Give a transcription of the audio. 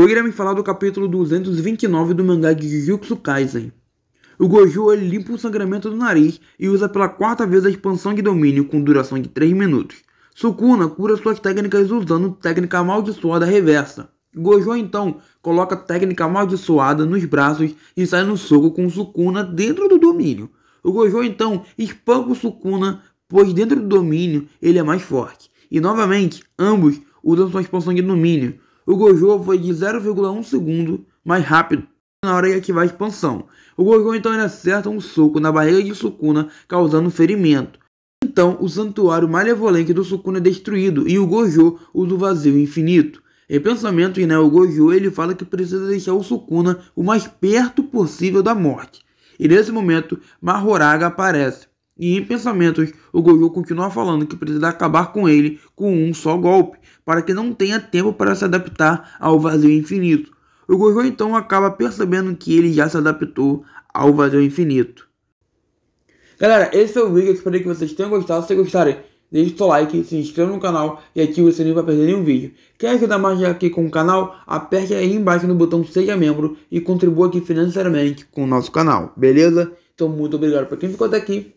Hoje me falar do capítulo 229 do mangá de Jujutsu Kaisen. O Gojo limpa o sangramento do nariz e usa pela quarta vez a expansão de domínio com duração de 3 minutos. Sukuna cura suas técnicas usando técnica amaldiçoada reversa. Gojo então coloca técnica amaldiçoada nos braços e sai no soco com Sukuna dentro do domínio. O Gojo então espanca o Sukuna, pois dentro do domínio ele é mais forte. E novamente, ambos usam sua expansão de domínio, o Gojo foi de 0,1 segundo mais rápido na hora de ativar a expansão. O Gojo então ele acerta um soco na barriga de Sukuna, causando ferimento. Então, o santuário malevolente do Sukuna é destruído e o Gojo usa o vazio infinito. Em pensamento, né, o Gojo ele fala que precisa deixar o Sukuna o mais perto possível da morte. E nesse momento, Mahoraga aparece, e em pensamentos, o Gojo continua falando que precisa acabar com ele com um só golpe, para que não tenha tempo para se adaptar ao vazio infinito. O Gojo então acaba percebendo que ele já se adaptou ao vazio infinito. Galera, esse foi o vídeo, eu espero que vocês tenham gostado. Se gostarem, deixe seu like, se inscreva no canal e ative o sininho para perder nenhum vídeo. Quer ajudar mais aqui com o canal? Aperte aí embaixo no botão Seja Membro e contribua aqui financeiramente com o nosso canal, beleza? Então muito obrigado para quem ficou até aqui.